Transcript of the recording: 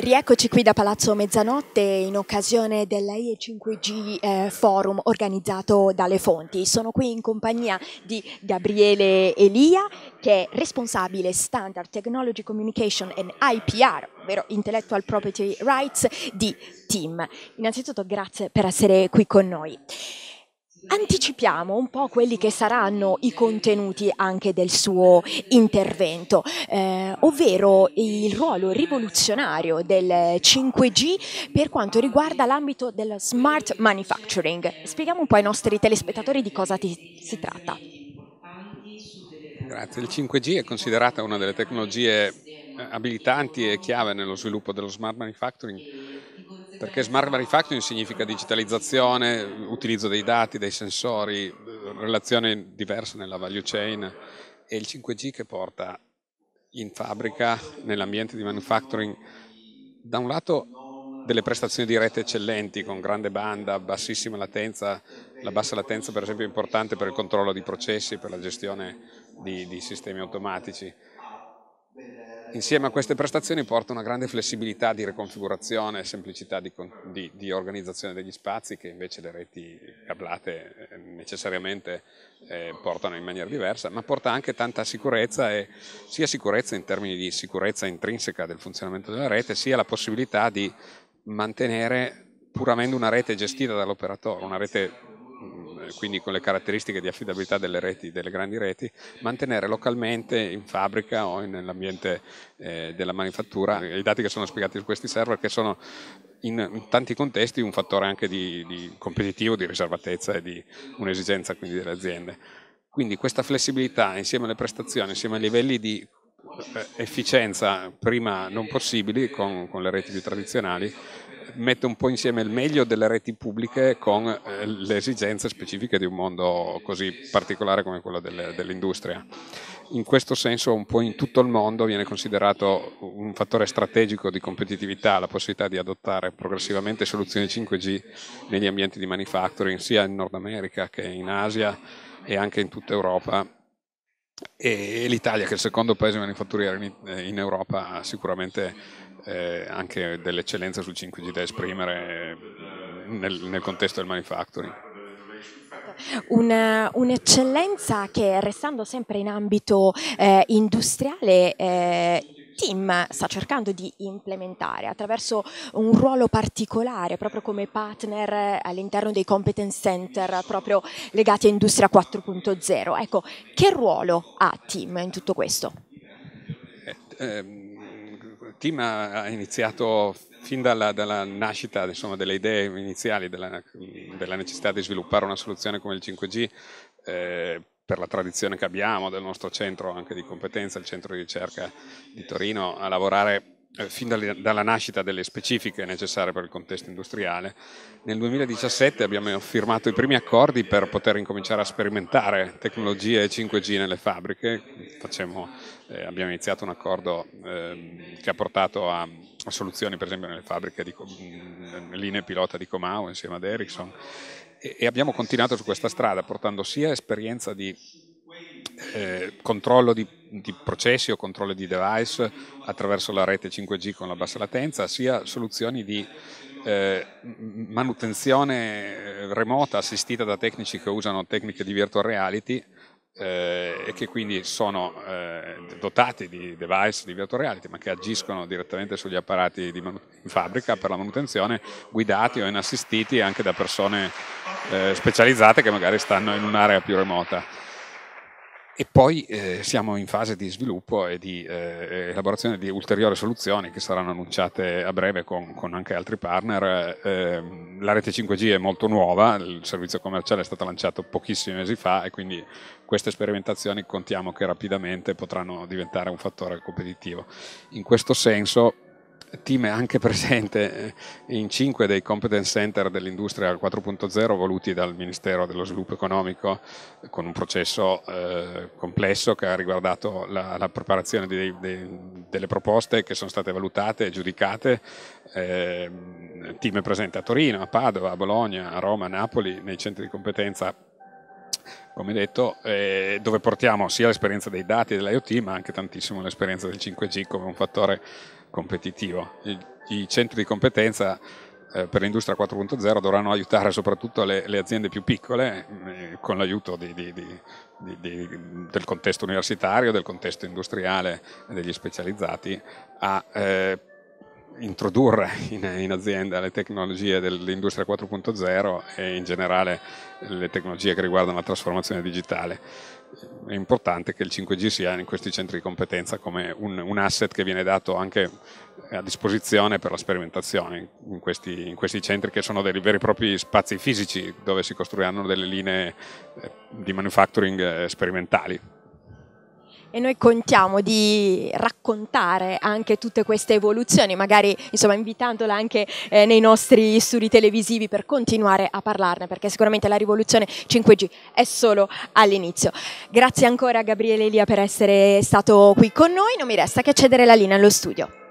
Rieccoci qui da Palazzo Mezzanotte in occasione dellei 5G eh, Forum organizzato dalle fonti. Sono qui in compagnia di Gabriele Elia che è responsabile Standard Technology Communication and IPR, ovvero Intellectual Property Rights di Team. Innanzitutto grazie per essere qui con noi anticipiamo un po' quelli che saranno i contenuti anche del suo intervento, eh, ovvero il ruolo rivoluzionario del 5G per quanto riguarda l'ambito del smart manufacturing. Spieghiamo un po' ai nostri telespettatori di cosa ti, si tratta. Grazie, il 5G è considerata una delle tecnologie abilitanti e chiave nello sviluppo dello smart manufacturing perché smart manufacturing significa digitalizzazione, utilizzo dei dati, dei sensori, relazioni diverse nella value chain e il 5G che porta in fabbrica, nell'ambiente di manufacturing, da un lato delle prestazioni di rete eccellenti con grande banda, bassissima latenza, la bassa latenza per esempio è importante per il controllo di processi, per la gestione di, di sistemi automatici, Insieme a queste prestazioni porta una grande flessibilità di riconfigurazione e semplicità di, di, di, organizzazione degli spazi che invece le reti cablate eh, necessariamente eh, portano in maniera diversa, ma porta anche tanta sicurezza, e, sia sicurezza in termini di sicurezza intrinseca del funzionamento della rete, sia la possibilità di mantenere pur avendo una rete gestita dall'operatore, una rete quindi con le caratteristiche di affidabilità delle reti, delle grandi reti, mantenere localmente in fabbrica o nell'ambiente eh, della manifattura i dati che sono spiegati su questi server che sono in, tanti contesti un fattore anche di, di competitivo, di riservatezza e di un'esigenza quindi delle aziende. Quindi questa flessibilità insieme alle prestazioni, insieme ai livelli di eh, efficienza prima non possibili con, con, le reti più tradizionali, mette un po' insieme il meglio delle reti pubbliche con eh, le esigenze specifiche di un mondo così particolare come quello delle, dell'industria. In questo senso un po' in tutto il mondo viene considerato un fattore strategico di competitività la possibilità di adottare progressivamente soluzioni 5G negli ambienti di manufacturing sia in Nord America che in Asia e anche in tutta Europa e l'Italia che è il secondo paese manifatturiero in, in Europa ha sicuramente eh, anche dell'eccellenza sul 5G da esprimere eh, nel, nel contesto del manufacturing. Un, un'eccellenza che restando sempre in ambito eh, industriale eh, team sta cercando di implementare attraverso un ruolo particolare, proprio come partner all'interno dei competence center, proprio legati a Industria 4.0. Ecco, che ruolo ha team in tutto questo? Eh, ehm, team ha iniziato fin dalla, dalla nascita insomma, delle idee iniziali della, della, necessità di sviluppare una soluzione come il 5G eh, per la tradizione che abbiamo del nostro centro anche di competenza, il centro di ricerca di Torino, a lavorare eh, fin dalla nascita delle specifiche necessarie per il contesto industriale. Nel 2017 abbiamo firmato i primi accordi per poter incominciare a sperimentare tecnologie 5G nelle fabbriche. Facciamo, eh, abbiamo iniziato un accordo eh, che ha portato a, a, soluzioni per esempio nelle fabbriche di mm, linee pilota di Comau insieme ad Ericsson e abbiamo continuato su questa strada portando sia esperienza di eh, controllo di, di, processi o controllo di device attraverso la rete 5G con la bassa latenza, sia soluzioni di eh, manutenzione eh, remota assistita da tecnici che usano tecniche di virtual reality eh, e che quindi sono eh, dotati di device di virtual reality ma che agiscono direttamente sugli apparati manu- in fabbrica per la manutenzione guidati o inassistiti anche da persone eh, specializzate che magari stanno in un'area più remota e poi eh, siamo in fase di sviluppo e di eh, elaborazione di ulteriori soluzioni che saranno annunciate a breve con, con anche altri partner. Eh, ehm, la rete 5G è molto nuova, il servizio commerciale è stato lanciato pochissimi mesi fa e quindi queste sperimentazioni contiamo che rapidamente potranno diventare un fattore competitivo. In questo senso Team è anche presente eh, in cinque dei competence center dell'industria 4.0 voluti dal Ministero dello Sviluppo Economico con un processo eh, complesso che ha riguardato la, la preparazione dei, dei, delle proposte che sono state valutate e giudicate. Eh, team è presente a Torino, a Padova, a Bologna, a Roma, a Napoli, nei centri di competenza come detto, eh, dove portiamo sia l'esperienza dei dati dell'IoT, ma anche tantissimo l'esperienza del 5G come un fattore competitivo. I, i centri di competenza eh, per l'industria 4.0 dovranno aiutare soprattutto le, le aziende più piccole eh, con l'aiuto di, di, di, del contesto universitario, del contesto industriale e degli specializzati a eh, introdurre in, in, azienda le tecnologie dell'industria 4.0 e in generale le tecnologie che riguardano la trasformazione digitale. È importante che il 5G sia in questi centri di competenza come un, un asset che viene dato anche a disposizione per la sperimentazione in questi, in questi centri che sono dei veri e propri spazi fisici dove si costruiranno delle linee eh, di manufacturing eh, sperimentali. E noi contiamo di raccontare anche tutte queste evoluzioni, magari insomma, invitandola anche eh, nei nostri studi televisivi per continuare a parlarne, perché sicuramente la rivoluzione 5G è solo all'inizio. Grazie ancora a Gabriele Elia per essere stato qui con noi, non mi resta che cedere la linea allo studio.